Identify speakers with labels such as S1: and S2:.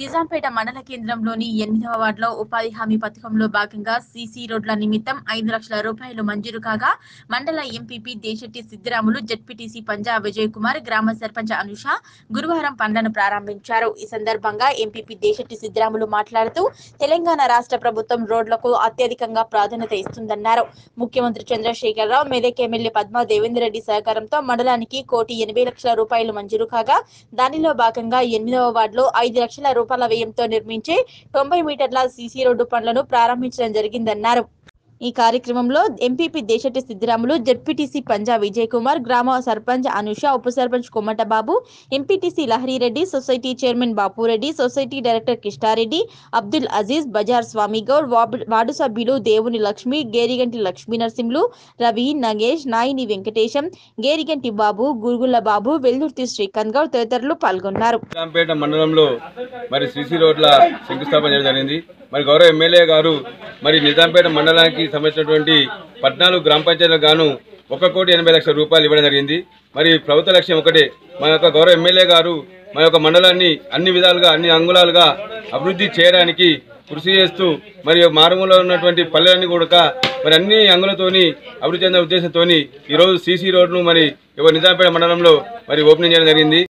S1: నిజాంపేట మండల కేంద్రంలోని ఎనిమిదవ వార్డులో ఉపాధి హామీ పథకంలో భాగంగా సీసీ రోడ్ల నిమిత్తం ఐదు లక్షల రూపాయలు మంజూరు కాగా మండల ఎంపీపీ దేశెట్టి సిద్దిరాములు జడ్పీటీసీ పంజాబ్ విజయ్ కుమార్ గ్రామ సర్పంచ్ అనుష గురువారం పనులను ప్రారంభించారు ఈ సందర్భంగా ఎంపీపీ దేశట్టి సిద్దిరాములు మాట్లాడుతూ తెలంగాణ రాష్ట్ర ప్రభుత్వం రోడ్లకు అత్యధికంగా ప్రాధాన్యత ఇస్తుందన్నారు ముఖ్యమంత్రి చంద్రశేఖరరావు మెదక్ ఎమ్మెల్యే పద్మ దేవేందర్ రెడ్డి సహకారంతో మండలానికి కోటి ఎనభై లక్షల రూపాయలు మంజూరు కాగా దానిలో భాగంగా ఎనిమిదవ వార్డులో ఐదు లక్షల రూపాయల వ్యయంతో నిర్మించే తొంభై మీటర్ల సీసీ రోడ్డు పనులను ప్రారంభించడం జరిగిందన్నారు ఈ కార్యక్రమంలో ఎంపీపీ దేశటి సిద్ధిరాములు జడ్పీటీసీ పంజా విజయ్ కుమార్ గ్రామ సర్పంచ్ అనుష ఉప sarpanch Kummatababu MPTC Lahari Reddy society chairman Bapureddy society director Kistareddy Abdul Aziz బజార్ స్వామిగౌడ్ వార్డు సభ్యులు దేవుని లక్ష్మి గేరిగంటి లక్ష్మీ నరసింహులు రవి నగేష్ నాయిని వెంకటేశం గేరిగంటి బాబు గురుగుల బాబు వెల్లుర్తి శ్రీకాంత్ గౌడ్ తదితరులు పాల్గొన్నారు
S2: మండలంలో మరి రోడ్ల శంకుస్థాపన జరిగింది మరి గౌరవ ఎమ్మెల్యే గారు మరి నిజాంపేట మండలానికి సంబంధించినటువంటి పద్నాలుగు గ్రామ పంచాయతీలకు గాను ఒక కోటి ఎనభై లక్షల రూపాయలు ఇవ్వడం జరిగింది మరి ప్రభుత్వ లక్ష్యం ఒకటే మన యొక్క గౌరవ ఎమ్మెల్యే గారు మా యొక్క మండలాన్ని అన్ని విధాలుగా అన్ని అంగుళాలుగా అభివృద్ధి చేయడానికి కృషి చేస్తూ మరి మారుమూలలో ఉన్నటువంటి పల్లెలన్నీ కూడా మరి అన్ని అంగులతోని అభివృద్ధి చెందే ఉద్దేశంతో ఈరోజు సీసీ రోడ్ను మరి నిజాంపేట మండలంలో మరి ఓపెనింగ్ చేయడం జరిగింది